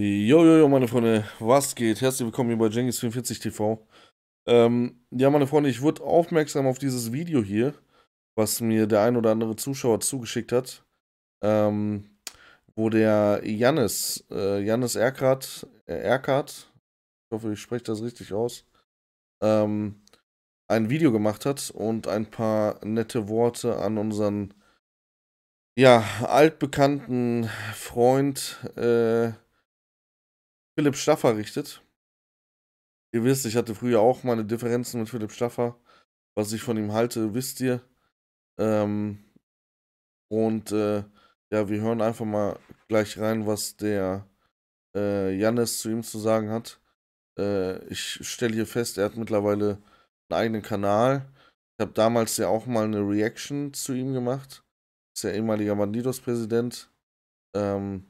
Jojojo, meine Freunde, was geht? Herzlich willkommen hier bei Jengis44 TV. Ähm, ja, meine Freunde, ich wurde aufmerksam auf dieses Video hier, was mir der ein oder andere Zuschauer zugeschickt hat, ähm, wo der Jannis, äh, Jannis Erkart, äh, Erkart, ich hoffe, ich spreche das richtig aus, ähm, ein Video gemacht hat und ein paar nette Worte an unseren, ja, altbekannten Freund, äh, Philipp Staffer richtet. Ihr wisst, ich hatte früher auch meine Differenzen mit Philipp Staffer. Was ich von ihm halte, wisst ihr. Ähm, und äh, ja, wir hören einfach mal gleich rein, was der äh, Jannis zu ihm zu sagen hat. Äh, ich stelle hier fest, er hat mittlerweile einen eigenen Kanal. Ich habe damals ja auch mal eine Reaction zu ihm gemacht. Ist ja ehemaliger Bandidos-Präsident. Ähm,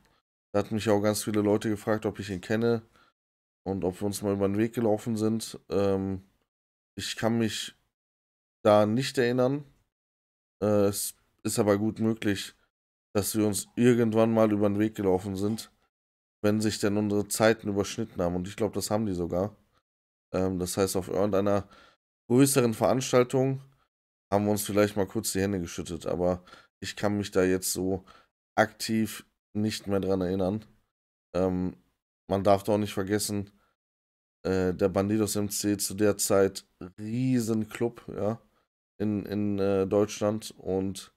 da hat mich auch ganz viele Leute gefragt, ob ich ihn kenne und ob wir uns mal über den Weg gelaufen sind. Ähm, ich kann mich da nicht erinnern. Äh, es ist aber gut möglich, dass wir uns irgendwann mal über den Weg gelaufen sind, wenn sich denn unsere Zeiten überschnitten haben. Und ich glaube, das haben die sogar. Ähm, das heißt, auf irgendeiner größeren Veranstaltung haben wir uns vielleicht mal kurz die Hände geschüttet. Aber ich kann mich da jetzt so aktiv nicht mehr dran erinnern. Ähm, man darf doch nicht vergessen, äh, der Bandidos MC zu der Zeit Riesenclub, ja, in, in äh, Deutschland und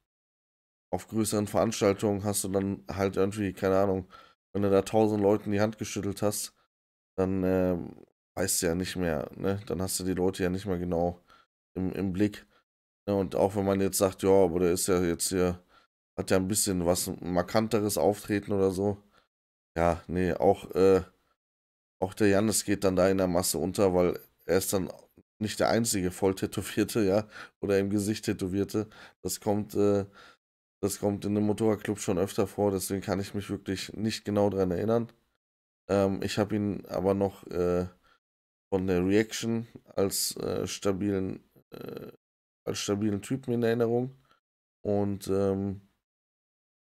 auf größeren Veranstaltungen hast du dann halt irgendwie, keine Ahnung, wenn du da tausend Leuten die Hand geschüttelt hast, dann äh, weißt du ja nicht mehr, ne? Dann hast du die Leute ja nicht mehr genau im, im Blick. Ne? Und auch wenn man jetzt sagt, ja, aber der ist ja jetzt hier hat ja ein bisschen was markanteres Auftreten oder so. Ja, nee, auch, äh, auch der Jannis geht dann da in der Masse unter, weil er ist dann nicht der einzige Volltätowierte, ja, oder im Gesicht tätowierte. Das kommt, äh, das kommt in dem Motorradclub schon öfter vor, deswegen kann ich mich wirklich nicht genau dran erinnern. Ähm, ich habe ihn aber noch äh, von der Reaction als äh, stabilen äh, als stabilen Typen in Erinnerung. Und ähm,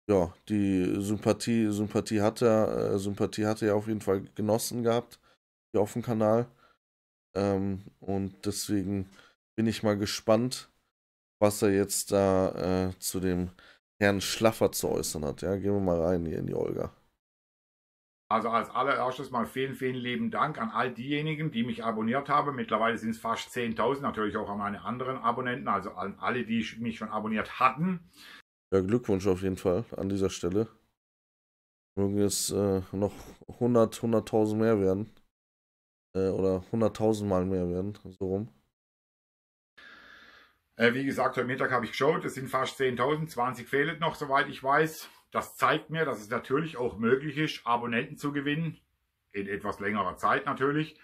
ja, die Sympathie, Sympathie hat er, äh, Sympathie hat er auf jeden Fall genossen gehabt, hier auf dem Kanal. Ähm, und deswegen bin ich mal gespannt, was er jetzt da äh, zu dem Herrn Schlaffer zu äußern hat. Ja, gehen wir mal rein hier in die Olga. Also als allererstes mal vielen, vielen lieben Dank an all diejenigen, die mich abonniert haben. Mittlerweile sind es fast 10.000, natürlich auch an meine anderen Abonnenten, also an alle, die mich schon abonniert hatten. Ja, Glückwunsch auf jeden Fall an dieser Stelle. Mögen es äh, noch 100, 100.000 mehr werden. Äh, oder 100.000 Mal mehr werden, so rum. Äh, wie gesagt, heute Mittag habe ich geschaut, es sind fast 10.000, 20 fehlen noch, soweit ich weiß. Das zeigt mir, dass es natürlich auch möglich ist, Abonnenten zu gewinnen. In etwas längerer Zeit natürlich.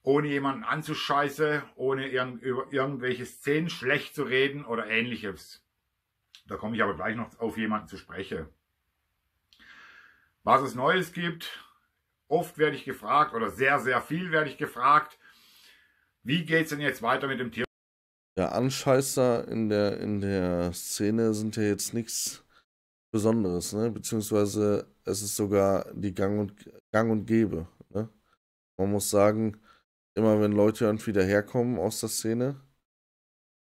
Ohne jemanden anzuscheißen, ohne über irgendwelche Szenen schlecht zu reden oder ähnliches. Da komme ich aber gleich noch auf jemanden zu sprechen. Was es Neues gibt, oft werde ich gefragt oder sehr, sehr viel werde ich gefragt, wie geht es denn jetzt weiter mit dem Tier? Ja, Anscheißer in der, in der Szene sind ja jetzt nichts Besonderes, ne? Beziehungsweise es ist sogar die Gang und, Gang und Gäbe. Ne? Man muss sagen, immer wenn Leute irgendwie daherkommen aus der Szene,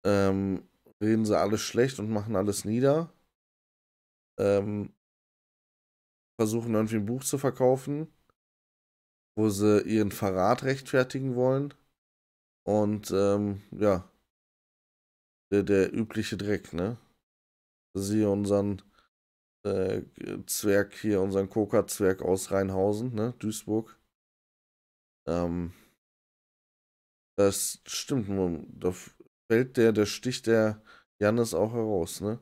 ähm, reden sie alles schlecht und machen alles nieder. Ähm, versuchen irgendwie ein Buch zu verkaufen, wo sie ihren Verrat rechtfertigen wollen. Und ähm, ja, der, der übliche Dreck, ne? Sie unseren äh, Zwerg hier, unseren Koka-Zwerg aus Rheinhausen, ne? Duisburg. Ähm, das stimmt, das fällt der, der Stich der Jannis auch heraus, ne?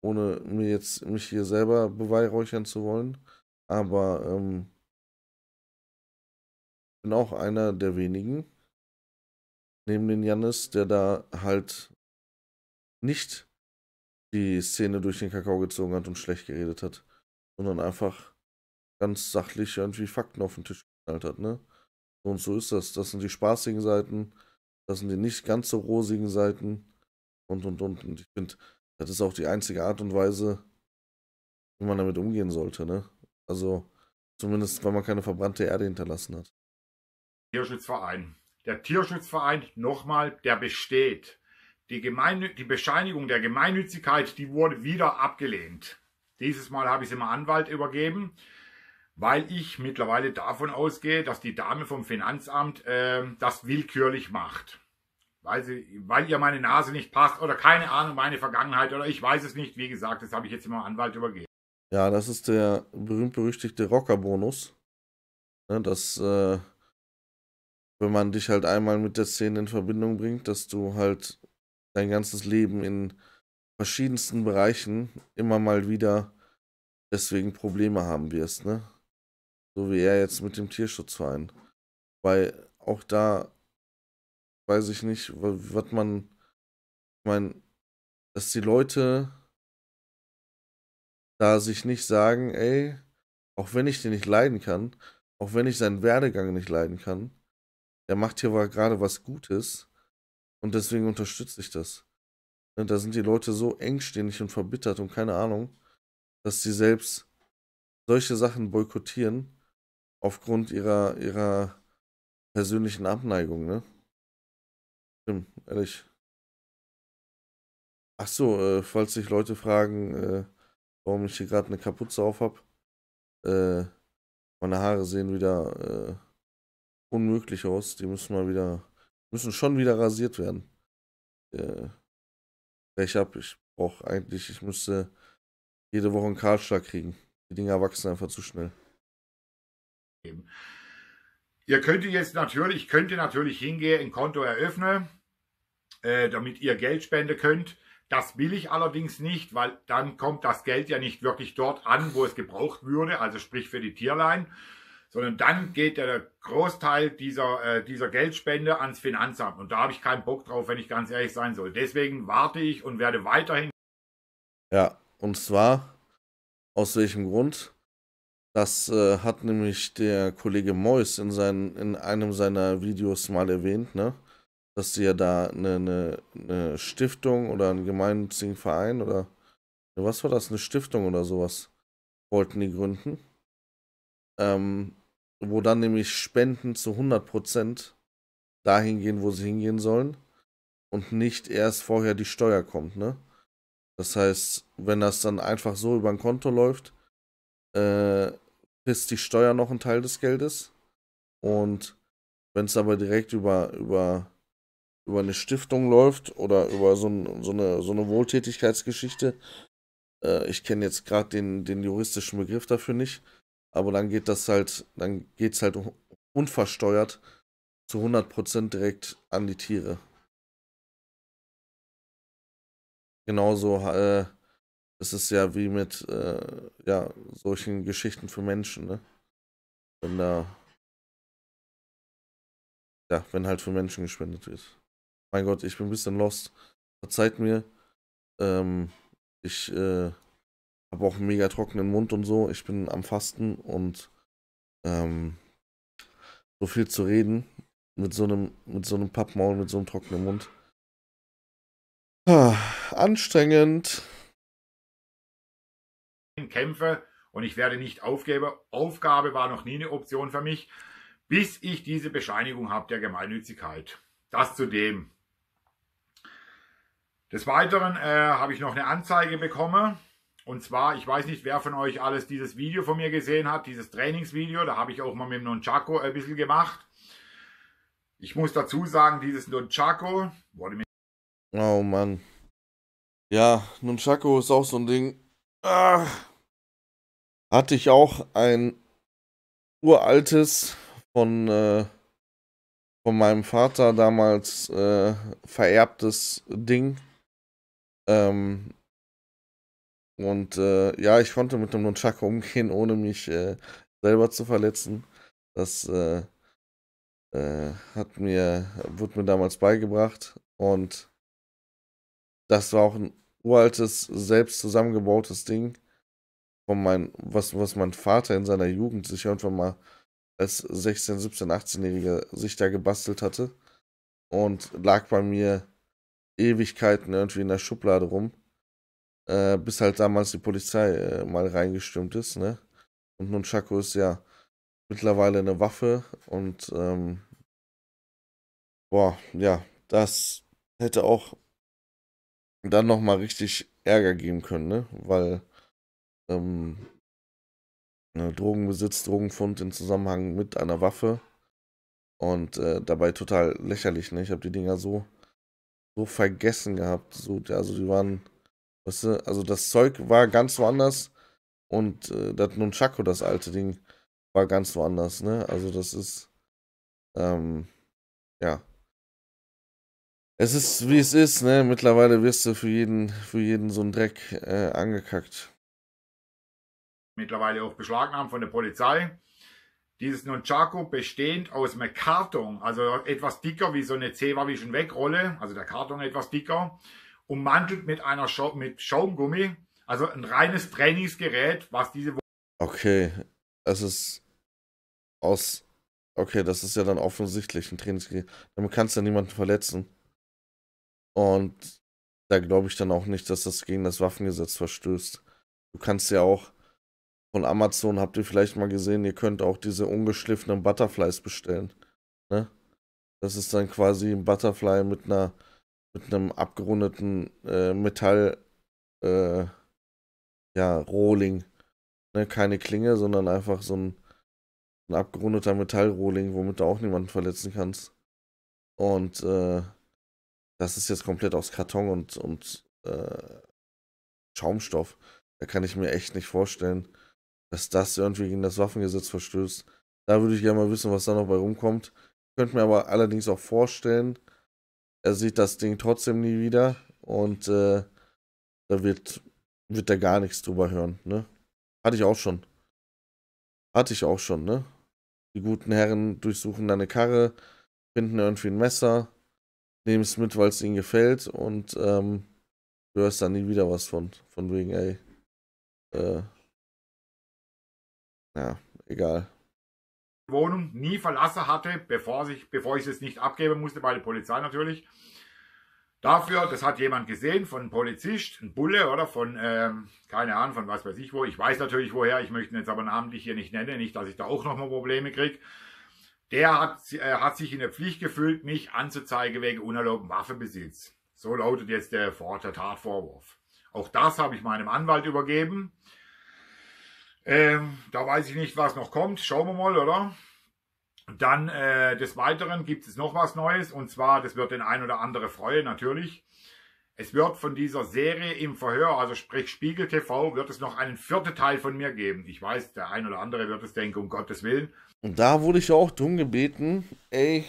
Ohne mir jetzt mich hier selber beweihräuchern zu wollen. Aber ähm, bin auch einer der wenigen, neben den Jannis, der da halt nicht die Szene durch den Kakao gezogen hat und schlecht geredet hat, sondern einfach ganz sachlich irgendwie Fakten auf den Tisch geknallt hat, ne? So und so ist das. Das sind die spaßigen Seiten das sind die nicht ganz so rosigen Seiten und und und. Und ich finde, das ist auch die einzige Art und Weise, wie man damit umgehen sollte, ne? Also, zumindest, weil man keine verbrannte Erde hinterlassen hat. Tierschutzverein. Der Tierschutzverein, nochmal, der besteht. Die, Gemeinde, die Bescheinigung der Gemeinnützigkeit, die wurde wieder abgelehnt. Dieses Mal habe ich es mal Anwalt übergeben weil ich mittlerweile davon ausgehe, dass die Dame vom Finanzamt äh, das willkürlich macht. Weil, sie, weil ihr meine Nase nicht passt oder keine Ahnung, meine Vergangenheit oder ich weiß es nicht. Wie gesagt, das habe ich jetzt immer Anwalt übergeben. Ja, das ist der berühmt-berüchtigte Rocker-Bonus. Ne, dass, äh, wenn man dich halt einmal mit der Szene in Verbindung bringt, dass du halt dein ganzes Leben in verschiedensten Bereichen immer mal wieder deswegen Probleme haben wirst, ne? So wie er jetzt mit dem Tierschutzverein. Weil auch da weiß ich nicht, was man. Ich meine, dass die Leute da sich nicht sagen, ey, auch wenn ich den nicht leiden kann, auch wenn ich seinen Werdegang nicht leiden kann, der macht hier gerade was Gutes und deswegen unterstütze ich das. Und ne, da sind die Leute so engständig und verbittert und keine Ahnung, dass sie selbst solche Sachen boykottieren aufgrund ihrer, ihrer persönlichen Abneigung, ne? Stimmt, ehrlich. Ach so, äh, falls sich Leute fragen, äh, warum ich hier gerade eine Kapuze auf habe, äh, meine Haare sehen wieder äh, unmöglich aus. Die müssen mal wieder, müssen schon wieder rasiert werden. Äh, ich hab, ich brauche eigentlich, ich müsste jede Woche einen Karlschlag kriegen. Die Dinger wachsen einfach zu schnell geben. Ihr könnt jetzt natürlich, könnte natürlich hingehen, ein Konto eröffnen, äh, damit ihr Geld spenden könnt. Das will ich allerdings nicht, weil dann kommt das Geld ja nicht wirklich dort an, wo es gebraucht würde, also sprich für die Tierlein, sondern dann geht der Großteil dieser, äh, dieser Geldspende ans Finanzamt. Und da habe ich keinen Bock drauf, wenn ich ganz ehrlich sein soll. Deswegen warte ich und werde weiterhin. Ja, und zwar aus welchem Grund? Das äh, hat nämlich der Kollege Mois in, seinen, in einem seiner Videos mal erwähnt, ne? dass sie ja da eine, eine, eine Stiftung oder einen gemeinnützigen Verein oder was war das, eine Stiftung oder sowas wollten die gründen. Ähm, wo dann nämlich Spenden zu 100% dahin gehen, wo sie hingehen sollen und nicht erst vorher die Steuer kommt, ne? Das heißt, wenn das dann einfach so über ein Konto läuft, äh, ist die Steuer noch ein Teil des Geldes. Und wenn es aber direkt über, über, über eine Stiftung läuft oder über so, ein, so, eine, so eine Wohltätigkeitsgeschichte, äh, ich kenne jetzt gerade den, den juristischen Begriff dafür nicht, aber dann geht das halt, dann geht es halt unversteuert zu 100% direkt an die Tiere. Genauso äh, das ist ja wie mit äh, ja, solchen Geschichten für Menschen, ne? Wenn da. Ja, wenn halt für Menschen gespendet wird. Mein Gott, ich bin ein bisschen lost. Verzeiht mir. Ähm, ich äh, habe auch einen mega trockenen Mund und so. Ich bin am Fasten und ähm, so viel zu reden mit so einem, mit so einem Pappmaul, mit so einem trockenen Mund. Ah, anstrengend kämpfe und ich werde nicht aufgeben. Aufgabe war noch nie eine Option für mich, bis ich diese Bescheinigung habe der Gemeinnützigkeit. Das zu dem. Des Weiteren äh, habe ich noch eine Anzeige bekommen. Und zwar, ich weiß nicht, wer von euch alles dieses Video von mir gesehen hat, dieses Trainingsvideo. Da habe ich auch mal mit dem Nonchaco ein bisschen gemacht. Ich muss dazu sagen, dieses Nunchaku wurde mir. Oh Mann. Ja, Nunchaku ist auch so ein Ding. Ah. hatte ich auch ein uraltes von, äh, von meinem Vater damals äh, vererbtes Ding. Ähm, und äh, ja, ich konnte mit dem Nunchaku umgehen, ohne mich äh, selber zu verletzen. Das äh, hat mir, wurde mir damals beigebracht. Und das war auch ein uraltes, selbst zusammengebautes Ding, von mein, was, was mein Vater in seiner Jugend sich irgendwann mal als 16, 17, 18-Jähriger sich da gebastelt hatte. Und lag bei mir Ewigkeiten irgendwie in der Schublade rum. Äh, bis halt damals die Polizei äh, mal reingestimmt ist, ne? Und nun Chaco ist ja mittlerweile eine Waffe und ähm, boah, ja, das hätte auch dann nochmal richtig Ärger geben können, ne? Weil ähm, ne, Drogenbesitz, Drogenfund im Zusammenhang mit einer Waffe und äh, dabei total lächerlich, ne? Ich habe die Dinger so, so vergessen gehabt. So, also die waren, weißt du, also das Zeug war ganz woanders und äh, das Nunchako, das alte Ding, war ganz woanders, ne? Also das ist, ähm, ja es ist, wie es ist, ne? Mittlerweile wirst du für jeden, für jeden so einen Dreck äh, angekackt. Mittlerweile auch beschlagnahmt von der Polizei. Dieses Nunchaku bestehend aus einem Karton, also etwas dicker wie so eine Zewa-Vision Wegrolle, also der Karton etwas dicker, ummantelt mit einer Scha mit Schaumgummi, also ein reines Trainingsgerät, was diese. Okay, es ist aus. Okay, das ist ja dann offensichtlich ein Trainingsgerät. Damit kannst du ja niemanden verletzen. Und da glaube ich dann auch nicht, dass das gegen das Waffengesetz verstößt. Du kannst ja auch von Amazon, habt ihr vielleicht mal gesehen, ihr könnt auch diese ungeschliffenen Butterflies bestellen. Ne? Das ist dann quasi ein Butterfly mit einer mit einem abgerundeten äh, Metall äh, ja, Rohling. Ne? Keine Klinge, sondern einfach so ein, ein abgerundeter Metallrohling, womit du auch niemanden verletzen kannst. Und äh, das ist jetzt komplett aus Karton und, und äh, Schaumstoff. Da kann ich mir echt nicht vorstellen, dass das irgendwie gegen das Waffengesetz verstößt. Da würde ich gerne mal wissen, was da noch bei rumkommt. Könnte mir aber allerdings auch vorstellen, er sieht das Ding trotzdem nie wieder und äh, da wird, wird er gar nichts drüber hören. Ne? Hatte ich auch schon. Hatte ich auch schon, ne? Die guten Herren durchsuchen deine Karre, finden irgendwie ein Messer, nehmen es mit, weil es ihnen gefällt und ähm, du hörst dann nie wieder was von. Von wegen, ey. Äh, ja, egal. Wohnung nie verlassen hatte, bevor ich, bevor ich es nicht abgeben musste bei der Polizei natürlich. Dafür, das hat jemand gesehen von einem Polizist, ein Bulle oder von, ähm, keine Ahnung, von was weiß ich wo. Ich weiß natürlich woher, ich möchte ihn jetzt aber namentlich hier nicht nennen, nicht, dass ich da auch nochmal Probleme kriege. Der hat, äh, hat sich in der Pflicht gefühlt, mich anzuzeigen wegen unerlaubten Waffenbesitz. So lautet jetzt der, der Tatvorwurf. Auch das habe ich meinem Anwalt übergeben. Ähm, da weiß ich nicht, was noch kommt. Schauen wir mal, oder? Dann äh, des Weiteren gibt es noch was Neues und zwar, das wird den ein oder andere freuen, natürlich. Es wird von dieser Serie im Verhör, also sprich Spiegel TV, wird es noch einen vierten Teil von mir geben. Ich weiß, der ein oder andere wird es denken, um Gottes Willen. Und da wurde ich auch drum gebeten, ey,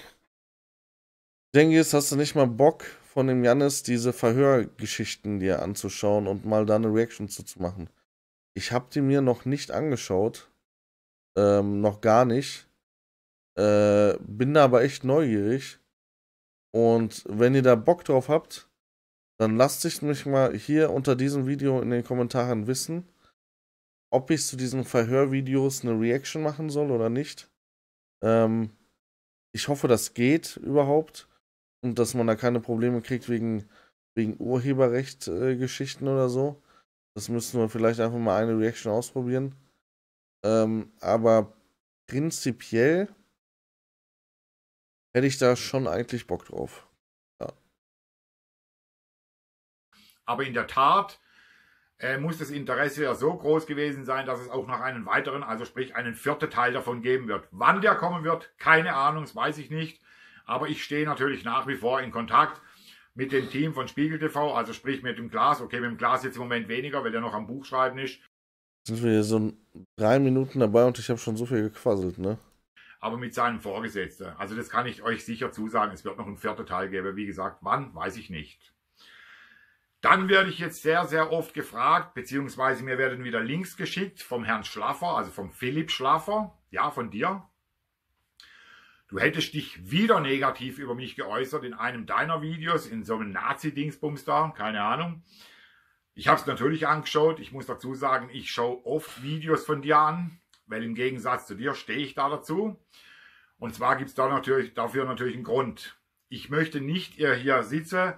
Jengis, hast du nicht mal Bock von dem Jannis diese Verhörgeschichten dir anzuschauen und mal da eine Reaction zuzumachen? Ich habe die mir noch nicht angeschaut, ähm, noch gar nicht, äh, bin da aber echt neugierig und wenn ihr da Bock drauf habt, dann lasst es mich mal hier unter diesem Video in den Kommentaren wissen ob ich zu diesen Verhörvideos eine Reaction machen soll oder nicht. Ähm, ich hoffe, das geht überhaupt und dass man da keine Probleme kriegt wegen, wegen Urheberrecht-Geschichten äh, oder so. Das müssen wir vielleicht einfach mal eine Reaction ausprobieren. Ähm, aber prinzipiell hätte ich da schon eigentlich Bock drauf. Ja. Aber in der Tat äh, muss das Interesse ja so groß gewesen sein, dass es auch noch einen weiteren, also sprich einen vierten Teil davon geben wird. Wann der kommen wird, keine Ahnung, das weiß ich nicht. Aber ich stehe natürlich nach wie vor in Kontakt mit dem Team von Spiegel TV, also sprich mit dem Glas. Okay, mit dem Glas jetzt im Moment weniger, weil der noch am Buch schreiben ist. Sind wir hier so drei Minuten dabei und ich habe schon so viel gequasselt, ne? Aber mit seinem Vorgesetzten. Also das kann ich euch sicher zusagen. Es wird noch einen vierten Teil geben. Wie gesagt, wann, weiß ich nicht. Dann werde ich jetzt sehr, sehr oft gefragt, beziehungsweise mir werden wieder Links geschickt vom Herrn Schlaffer, also vom Philipp Schlaffer, ja, von dir. Du hättest dich wieder negativ über mich geäußert in einem deiner Videos, in so einem Nazi-Dingsbums da, keine Ahnung. Ich habe es natürlich angeschaut. Ich muss dazu sagen, ich schaue oft Videos von dir an, weil im Gegensatz zu dir stehe ich da dazu. Und zwar gibt es da natürlich, dafür natürlich einen Grund. Ich möchte nicht, ihr hier sitze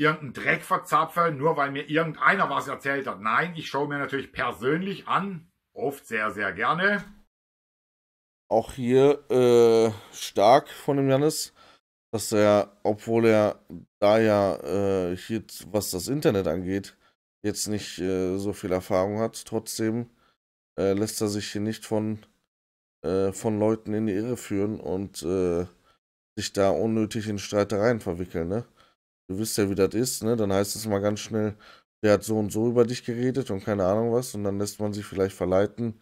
irgendeinen Dreck verzapfe, nur weil mir irgendeiner was erzählt hat. Nein, ich schaue mir natürlich persönlich an, oft sehr, sehr gerne. Auch hier äh, stark von dem Janis, dass er, obwohl er da ja äh, hier, was das Internet angeht, jetzt nicht äh, so viel Erfahrung hat, trotzdem äh, lässt er sich hier nicht von, äh, von Leuten in die Irre führen und äh, sich da unnötig in Streitereien verwickeln. Ne? du wisst ja, wie das ist, ne? Dann heißt es mal ganz schnell, der hat so und so über dich geredet und keine Ahnung was. Und dann lässt man sich vielleicht verleiten,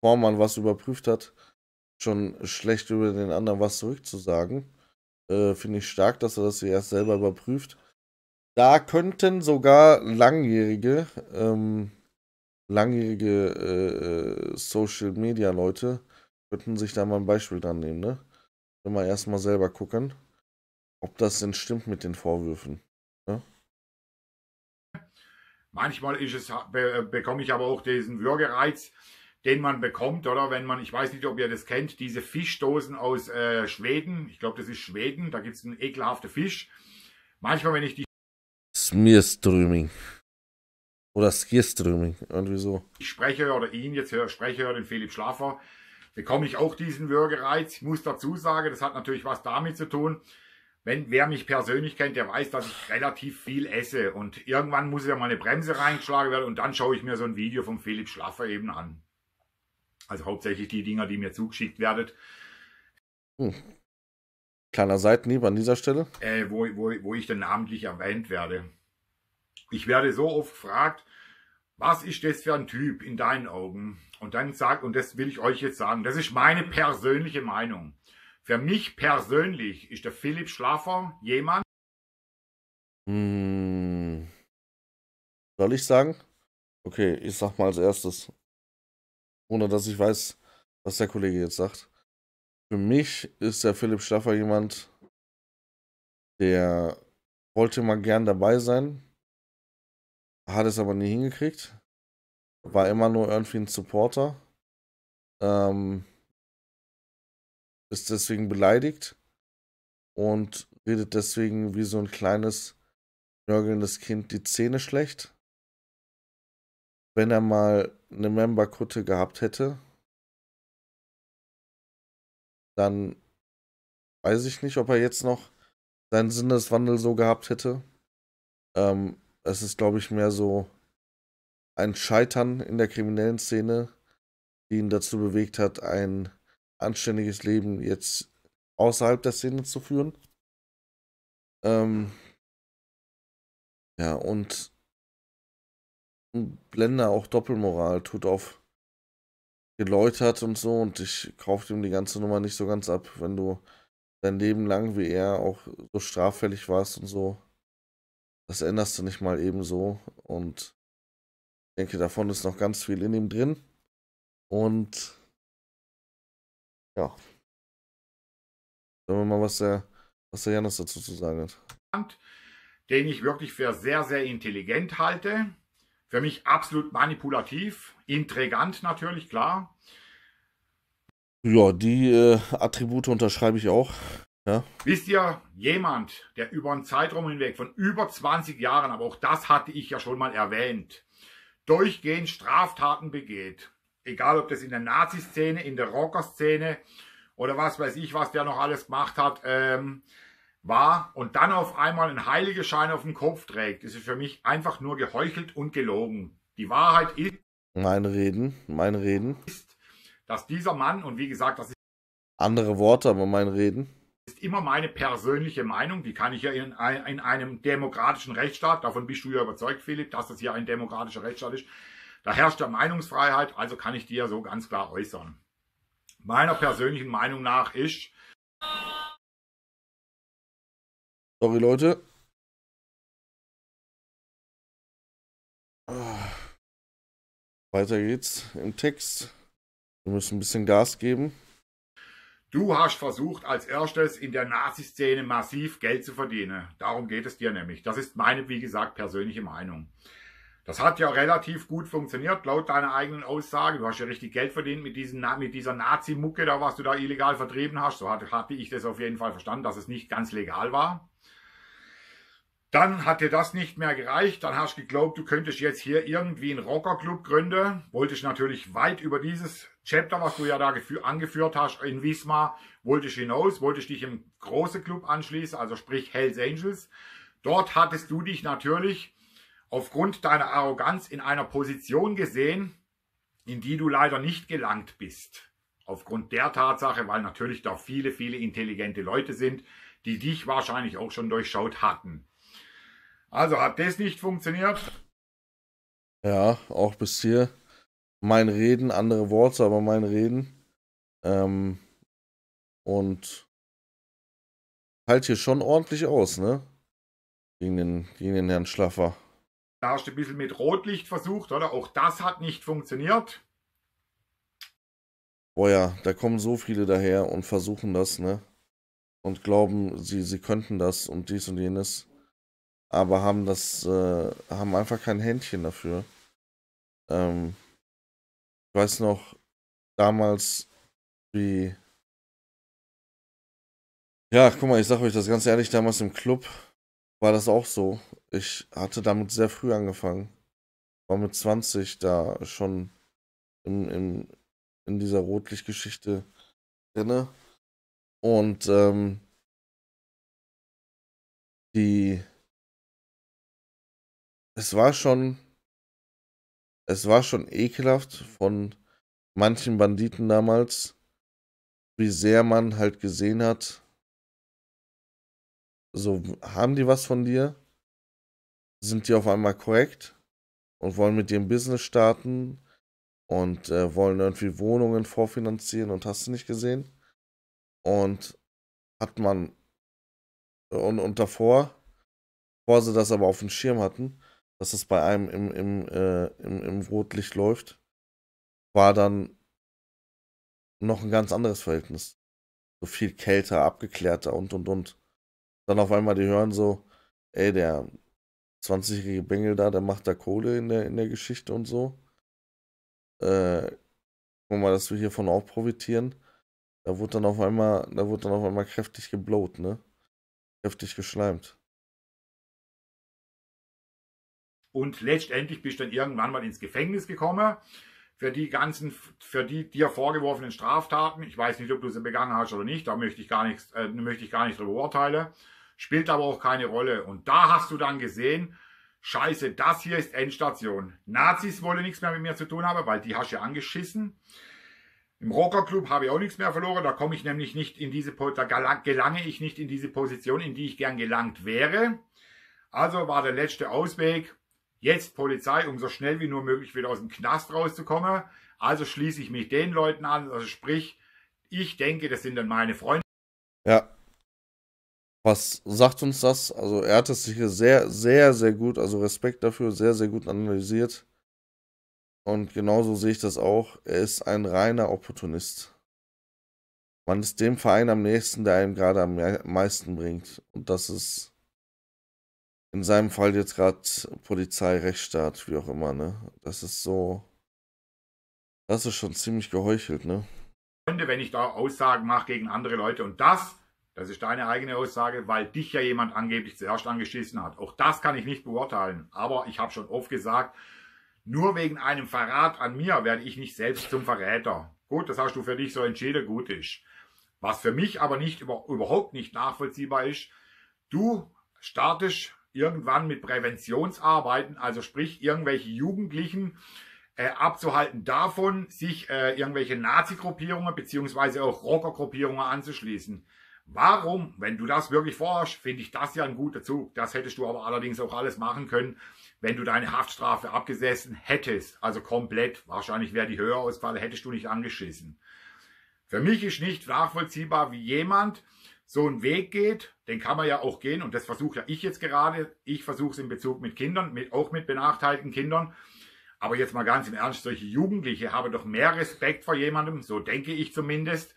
bevor man was überprüft hat, schon schlecht über den anderen was zurückzusagen. Äh, Finde ich stark, dass er das erst selber überprüft. Da könnten sogar langjährige, ähm, langjährige äh, äh, Social Media Leute, könnten sich da mal ein Beispiel dran nehmen, ne? Wenn wir erstmal selber gucken ob das denn stimmt mit den Vorwürfen. Ne? Manchmal es, be, bekomme ich aber auch diesen Würgereiz, den man bekommt, oder wenn man, ich weiß nicht, ob ihr das kennt, diese Fischdosen aus äh, Schweden, ich glaube, das ist Schweden, da gibt es einen ekelhaften Fisch. Manchmal, wenn ich die... Smirströming. Oder Skierströming, irgendwie so. Ich spreche oder ihn jetzt höre, spreche den Philipp Schlafer, bekomme ich auch diesen Würgereiz. Ich muss dazu sagen, das hat natürlich was damit zu tun, wenn wer mich persönlich kennt, der weiß, dass ich relativ viel esse und irgendwann muss ja mal eine Bremse reingeschlagen werden und dann schaue ich mir so ein Video vom Philipp Schlaffer eben an. Also hauptsächlich die Dinger, die mir zugeschickt werden. Hm. Kleiner Seitenhieb an dieser Stelle. Äh, wo, wo, wo ich dann namentlich erwähnt werde. Ich werde so oft gefragt, was ist das für ein Typ in deinen Augen? Und dann sagt, und das will ich euch jetzt sagen, das ist meine persönliche Meinung. Für mich persönlich ist der Philipp Schlaffer jemand. Hm. Soll ich sagen? Okay, ich sag mal als erstes. Ohne dass ich weiß, was der Kollege jetzt sagt. Für mich ist der Philipp Schlaffer jemand, der wollte mal gern dabei sein, hat es aber nie hingekriegt. War immer nur irgendwie ein Supporter. Ähm, ist deswegen beleidigt und redet deswegen wie so ein kleines, nörgelndes Kind die Zähne schlecht. Wenn er mal eine Memberkutte gehabt hätte, dann weiß ich nicht, ob er jetzt noch seinen Sinneswandel so gehabt hätte. Ähm, es ist, glaube ich, mehr so ein Scheitern in der kriminellen Szene, die ihn dazu bewegt hat, ein anständiges Leben jetzt außerhalb der Szene zu führen. Ähm, ja, und Blender auch Doppelmoral tut auf geläutert und so und ich kaufe ihm die ganze Nummer nicht so ganz ab, wenn du dein Leben lang wie er auch so straffällig warst und so. Das änderst du nicht mal ebenso und ich denke, davon ist noch ganz viel in ihm drin und ja. Sagen wir mal, was der, was der Janis dazu zu sagen hat. Den ich wirklich für sehr, sehr intelligent halte. Für mich absolut manipulativ, intrigant natürlich, klar. Ja, die äh, Attribute unterschreibe ich auch. Ja. Wisst ihr, jemand, der über einen Zeitraum hinweg von über 20 Jahren, aber auch das hatte ich ja schon mal erwähnt, durchgehend Straftaten begeht, egal ob das in der Nazi-Szene, in der Rocker-Szene oder was weiß ich, was der noch alles gemacht hat, ähm, war und dann auf einmal einen Schein auf dem Kopf trägt, das ist für mich einfach nur geheuchelt und gelogen. Die Wahrheit ist. Mein Reden, mein Reden. Ist, dass dieser Mann, und wie gesagt, das ist. Andere Worte, aber mein Reden. Ist immer meine persönliche Meinung, die kann ich ja in, in einem demokratischen Rechtsstaat, davon bist du ja überzeugt, Philipp, dass das hier ein demokratischer Rechtsstaat ist, da herrscht ja Meinungsfreiheit, also kann ich die ja so ganz klar äußern. Meiner persönlichen Meinung nach ist. Sorry, Leute. Weiter geht's im Text. Wir müssen ein bisschen Gas geben. Du hast versucht, als erstes in der Nazi-Szene massiv Geld zu verdienen. Darum geht es dir nämlich. Das ist meine, wie gesagt, persönliche Meinung. Das hat ja relativ gut funktioniert, laut deiner eigenen Aussage. Du hast ja richtig Geld verdient mit, diesen, mit dieser Nazi-Mucke da, was du da illegal vertrieben hast. So hatte ich das auf jeden Fall verstanden, dass es nicht ganz legal war. Dann hat dir das nicht mehr gereicht. Dann hast du geglaubt, du könntest jetzt hier irgendwie einen Rockerclub gründen. Wollte ich natürlich weit über dieses Chapter, was du ja da angeführt hast in Wismar, wollte ich hinaus, wollte ich dich im großen Club anschließen, also sprich Hells Angels. Dort hattest du dich natürlich aufgrund deiner Arroganz in einer Position gesehen, in die du leider nicht gelangt bist. Aufgrund der Tatsache, weil natürlich da viele, viele intelligente Leute sind, die dich wahrscheinlich auch schon durchschaut hatten. Also hat das nicht funktioniert. Ja, auch bis hier. Mein Reden, andere Worte, aber mein Reden. Ähm, und halt hier schon ordentlich aus, ne? Gegen den, gegen den Herrn Schlaffer. Da hast du ein bisschen mit Rotlicht versucht, oder? Auch das hat nicht funktioniert. Boah ja, da kommen so viele daher und versuchen das, ne? Und glauben, sie, sie könnten das und dies und jenes. Aber haben das, äh, haben einfach kein Händchen dafür. Ähm, ich weiß noch, damals, wie. Ja, guck mal, ich sag euch das ganz ehrlich, damals im Club war das auch so ich hatte damit sehr früh angefangen. War mit 20 da schon im, im, in dieser Rotlichtgeschichte drinne. Und ähm, die es war schon es war schon ekelhaft von manchen Banditen damals, wie sehr man halt gesehen hat, so haben die was von dir, sind die auf einmal korrekt und wollen mit ihrem Business starten und äh, wollen irgendwie Wohnungen vorfinanzieren und hast du nicht gesehen. Und hat man und, und davor, bevor sie das aber auf dem Schirm hatten, dass es bei einem im, im, äh, im, im Rotlicht läuft, war dann noch ein ganz anderes Verhältnis. So viel kälter, abgeklärter und und und. Dann auf einmal die hören so, ey, der 20-jährige Bengel da, der macht da Kohle in der, in der Geschichte und so. Äh, guck mal, dass wir hiervon auch profitieren. Da wurde dann auf einmal, da wurde dann auf einmal kräftig geblowt, ne? Kräftig geschleimt. Und letztendlich bist du dann irgendwann mal ins Gefängnis gekommen für die ganzen, für die dir vorgeworfenen Straftaten. Ich weiß nicht, ob du sie begangen hast oder nicht, da möchte ich gar nichts, äh, möchte ich gar nicht drüber urteilen. Spielt aber auch keine Rolle. Und da hast du dann gesehen, scheiße, das hier ist Endstation. Nazis wollen nichts mehr mit mir zu tun haben, weil die hast du ja angeschissen. Im Rockerclub habe ich auch nichts mehr verloren. Da komme ich nämlich nicht in diese, da gelange ich nicht in diese Position, in die ich gern gelangt wäre. Also war der letzte Ausweg, jetzt Polizei, um so schnell wie nur möglich wieder aus dem Knast rauszukommen. Also schließe ich mich den Leuten an, also sprich, ich denke, das sind dann meine Freunde. Ja. Was sagt uns das? Also er hat es sicher sehr, sehr, sehr gut, also Respekt dafür, sehr, sehr gut analysiert. Und genauso sehe ich das auch. Er ist ein reiner Opportunist. Man ist dem Verein am nächsten, der einem gerade am meisten bringt. Und das ist in seinem Fall jetzt gerade Polizei, Rechtsstaat, wie auch immer, ne? Das ist so. Das ist schon ziemlich geheuchelt, ne? Freunde, wenn ich da Aussagen mache gegen andere Leute und das das ist deine eigene Aussage, weil dich ja jemand angeblich zuerst angeschissen hat. Auch das kann ich nicht beurteilen. Aber ich habe schon oft gesagt, nur wegen einem Verrat an mir werde ich nicht selbst zum Verräter. Gut, das hast du für dich so entschieden, gut ist. Was für mich aber nicht überhaupt nicht nachvollziehbar ist, du startest irgendwann mit Präventionsarbeiten, also sprich irgendwelche Jugendlichen äh, abzuhalten davon, sich äh, irgendwelche Nazi-Gruppierungen beziehungsweise auch Rocker-Gruppierungen anzuschließen. Warum, wenn du das wirklich vorhast, finde ich das ja ein guter Zug. Das hättest du aber allerdings auch alles machen können, wenn du deine Haftstrafe abgesessen hättest. Also komplett. Wahrscheinlich wäre die höher ausgefallen, hättest du nicht angeschissen. Für mich ist nicht nachvollziehbar, wie jemand so einen Weg geht. Den kann man ja auch gehen und das versuche ja ich jetzt gerade. Ich versuche es in Bezug mit Kindern, mit, auch mit benachteiligten Kindern. Aber jetzt mal ganz im Ernst, solche Jugendliche haben doch mehr Respekt vor jemandem, so denke ich zumindest,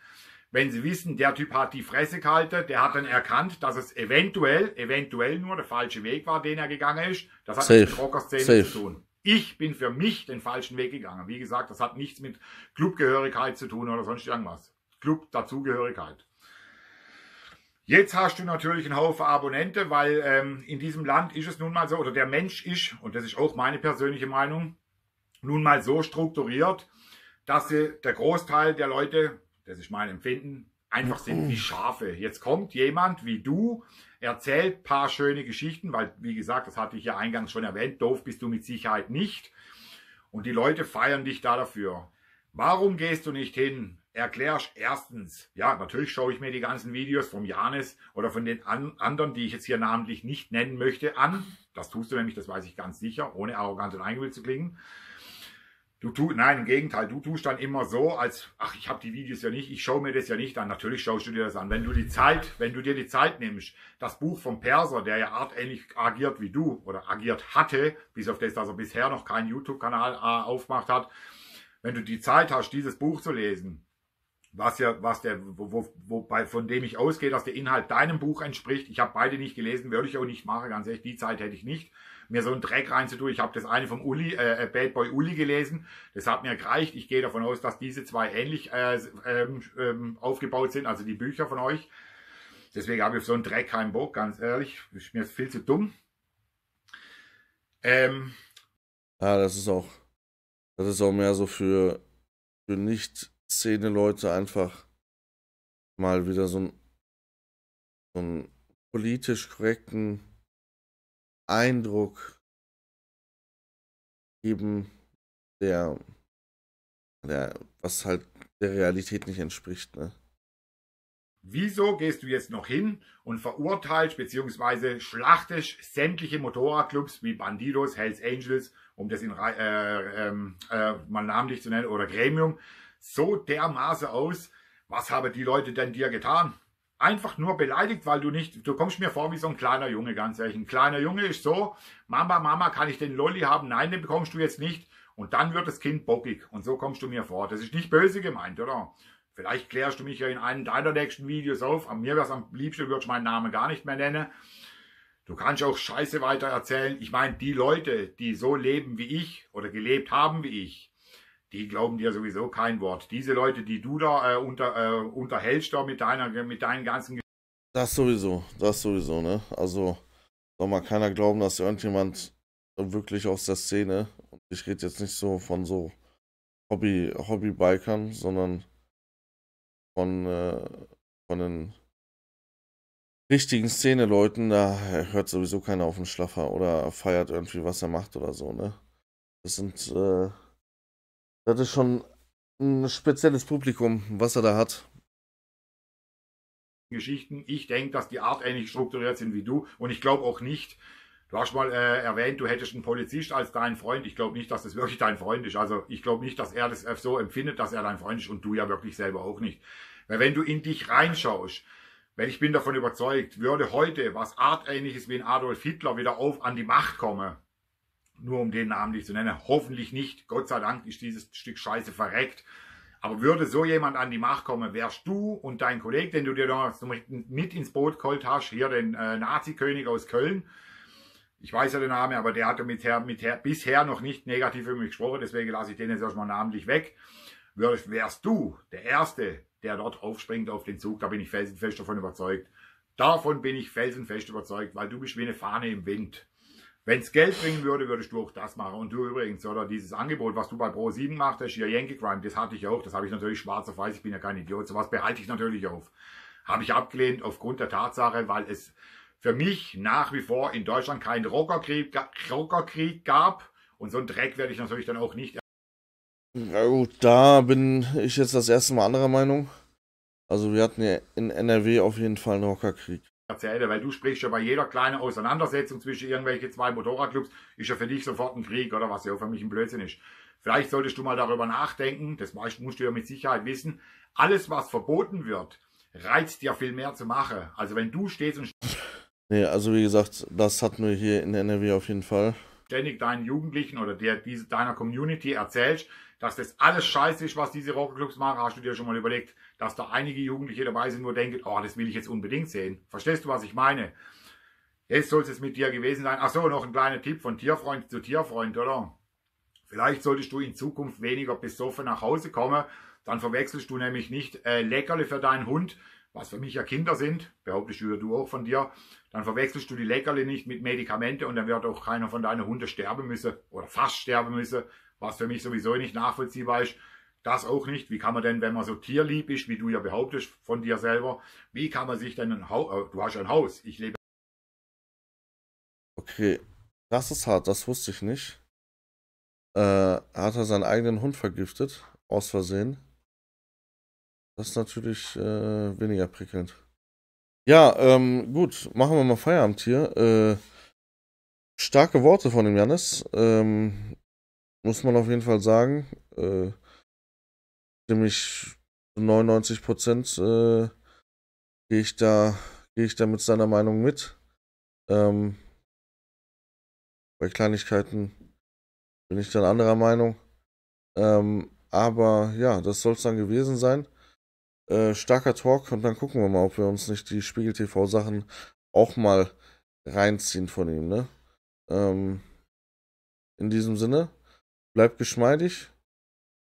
wenn sie wissen, der Typ hat die Fresse gehalten, der hat dann erkannt, dass es eventuell, eventuell nur der falsche Weg war, den er gegangen ist. Das hat Safe. mit Rockerszene zu tun. Ich bin für mich den falschen Weg gegangen. Wie gesagt, das hat nichts mit Clubgehörigkeit zu tun oder sonst irgendwas. Club-Dazugehörigkeit. Jetzt hast du natürlich einen Haufen Abonnenten, weil ähm, in diesem Land ist es nun mal so, oder der Mensch ist, und das ist auch meine persönliche Meinung, nun mal so strukturiert, dass sie, der Großteil der Leute das ist mein Empfinden, einfach sind wie Schafe. Jetzt kommt jemand wie du, erzählt paar schöne Geschichten, weil, wie gesagt, das hatte ich ja eingangs schon erwähnt, doof bist du mit Sicherheit nicht. Und die Leute feiern dich da dafür. Warum gehst du nicht hin? Erklärst erstens, ja, natürlich schaue ich mir die ganzen Videos vom Janis oder von den an, anderen, die ich jetzt hier namentlich nicht nennen möchte, an. Das tust du nämlich, das weiß ich ganz sicher, ohne arrogant und eingebildet zu klingen. Du tust, nein, im Gegenteil, du tust dann immer so, als, ach, ich habe die Videos ja nicht, ich schaue mir das ja nicht an. Natürlich schaust du dir das an. Wenn du die Zeit, wenn du dir die Zeit nimmst, das Buch vom Perser, der ja artähnlich agiert wie du oder agiert hatte, bis auf das, dass er bisher noch keinen YouTube-Kanal äh, aufgemacht hat, wenn du die Zeit hast, dieses Buch zu lesen, was ja, was der, wo, wo, wobei, von dem ich ausgehe, dass der Inhalt deinem Buch entspricht. Ich habe beide nicht gelesen, würde ich auch nicht machen, ganz ehrlich, die Zeit hätte ich nicht mir so einen Dreck reinzutun. Ich habe das eine vom Uli, äh, äh, Bad Boy Uli gelesen. Das hat mir gereicht. Ich gehe davon aus, dass diese zwei ähnlich äh, ähm, ähm, aufgebaut sind, also die Bücher von euch. Deswegen habe ich auf so einen Dreck keinen Bock, ganz ehrlich. Ist mir viel zu dumm. Ähm, Ja, das ist auch, das ist auch mehr so für, für Nicht-Szene-Leute einfach mal wieder so einen, so einen politisch korrekten Eindruck geben, der, der was halt der Realität nicht entspricht. Ne? Wieso gehst du jetzt noch hin und verurteilst bzw. schlachtest sämtliche Motorradclubs wie Bandidos, Hells Angels, um das in, äh, äh, äh, mal namentlich zu nennen, oder Gremium, so dermaßen aus? Was haben die Leute denn dir getan? einfach nur beleidigt, weil du nicht, du kommst mir vor wie so ein kleiner Junge, ganz ehrlich. Ein kleiner Junge ist so, Mama, Mama, kann ich den Lolli haben? Nein, den bekommst du jetzt nicht. Und dann wird das Kind bockig. Und so kommst du mir vor. Das ist nicht böse gemeint, oder? Vielleicht klärst du mich ja in einem deiner nächsten Videos auf. An mir wäre es am liebsten, würde ich meinen Namen gar nicht mehr nennen. Du kannst auch Scheiße weiter erzählen. Ich meine, die Leute, die so leben wie ich oder gelebt haben wie ich, die glauben dir sowieso kein Wort. Diese Leute, die du da äh, unter, äh, unterhältst da mit, deiner, mit deinen ganzen... Das sowieso, das sowieso, ne? Also soll mal keiner glauben, dass irgendjemand wirklich aus der Szene, und ich rede jetzt nicht so von so Hobby, Hobbybikern, sondern von, äh, von den richtigen Szeneleuten, da hört sowieso keiner auf den Schlaffer oder feiert irgendwie, was er macht oder so, ne? Das sind äh, das ist schon ein spezielles Publikum, was er da hat. Geschichten. Ich denke, dass die Art ähnlich strukturiert sind wie du und ich glaube auch nicht, Du hast mal äh, erwähnt, du hättest einen Polizist als deinen Freund. Ich glaube nicht, dass das wirklich dein Freund ist. Also ich glaube nicht, dass er das so empfindet, dass er dein Freund ist und du ja wirklich selber auch nicht. Weil wenn du in dich reinschaust, weil ich bin davon überzeugt, würde heute was Artähnliches wie ein Adolf Hitler wieder auf an die Macht kommen, nur um den Namen nicht zu nennen, hoffentlich nicht, Gott sei Dank ist dieses Stück Scheiße verreckt. Aber würde so jemand an die Macht kommen, wärst du und dein Kollege, den du dir damals mit ins Boot geholt hast, hier den äh, Nazi-König aus Köln, ich weiß ja den Namen, aber der hat mit her, mit her, bisher noch nicht negativ über mich gesprochen, deswegen lasse ich den jetzt erstmal namentlich weg. Wärst, wärst du der Erste, der dort aufspringt auf den Zug, da bin ich felsenfest davon überzeugt. Davon bin ich felsenfest überzeugt, weil du bist wie eine Fahne im Wind. Wenns Geld bringen würde, würdest du auch das machen. Und du übrigens, oder dieses Angebot, was du bei Pro7 macht, hast, hier Yankee Crime, das hatte ich auch. Das habe ich natürlich schwarz auf weiß. Ich bin ja kein Idiot. Sowas behalte ich natürlich auf. Habe ich abgelehnt aufgrund der Tatsache, weil es für mich nach wie vor in Deutschland keinen Rockerkrieg, Rockerkrieg gab. Und so einen Dreck werde ich natürlich dann auch nicht. Na gut, da bin ich jetzt das erste Mal anderer Meinung. Also wir hatten ja in NRW auf jeden Fall einen Rockerkrieg erzähle, weil du sprichst ja bei jeder kleinen Auseinandersetzung zwischen irgendwelchen zwei Motorradclubs, ist ja für dich sofort ein Krieg, oder was ja auch für mich ein Blödsinn ist. Vielleicht solltest du mal darüber nachdenken, das musst du ja mit Sicherheit wissen. Alles, was verboten wird, reizt ja viel mehr zu machen. Also wenn du stehst und... Nee, also wie gesagt, das hatten wir hier in NRW auf jeden Fall ständig deinen Jugendlichen oder dir, diese, deiner Community erzählst, dass das alles scheiße ist, was diese Rockerclubs machen, hast du dir schon mal überlegt, dass da einige Jugendliche dabei sind, wo denken, oh, das will ich jetzt unbedingt sehen. Verstehst du, was ich meine? Jetzt soll es mit dir gewesen sein. Ach so, noch ein kleiner Tipp von Tierfreund zu Tierfreund, oder? Vielleicht solltest du in Zukunft weniger besoffen nach Hause kommen. Dann verwechselst du nämlich nicht äh, Leckerle für deinen Hund, was für mich ja Kinder sind, behauptest du ja du auch von dir, dann verwechselst du die Leckerli nicht mit Medikamente und dann wird auch keiner von deinen Hunden sterben müssen oder fast sterben müssen, was für mich sowieso nicht nachvollziehbar ist. Das auch nicht. Wie kann man denn, wenn man so tierlieb ist, wie du ja behauptest von dir selber, wie kann man sich denn ein Haus, äh, du hast ein Haus, ich lebe. Okay, das ist hart, das wusste ich nicht. Äh, hat er seinen eigenen Hund vergiftet, aus Versehen. Das ist natürlich äh, weniger prickelnd. Ja, ähm, gut, machen wir mal Feierabend hier. Äh, starke Worte von dem Janis. Ähm, muss man auf jeden Fall sagen. Äh, ziemlich 99 Prozent äh, gehe ich da gehe ich da mit seiner Meinung mit. Ähm, bei Kleinigkeiten bin ich dann anderer Meinung. Ähm, aber ja, das soll es dann gewesen sein. Äh, starker Talk und dann gucken wir mal, ob wir uns nicht die Spiegel TV Sachen auch mal reinziehen von ihm, ne? Ähm, in diesem Sinne, bleib geschmeidig.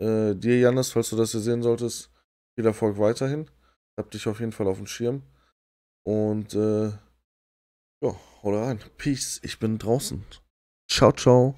Äh, dir, Janis, falls du das hier sehen solltest, viel Erfolg weiterhin. Hab dich auf jeden Fall auf dem Schirm. Und äh, ja, hol rein. Peace, ich bin draußen. Ciao, ciao.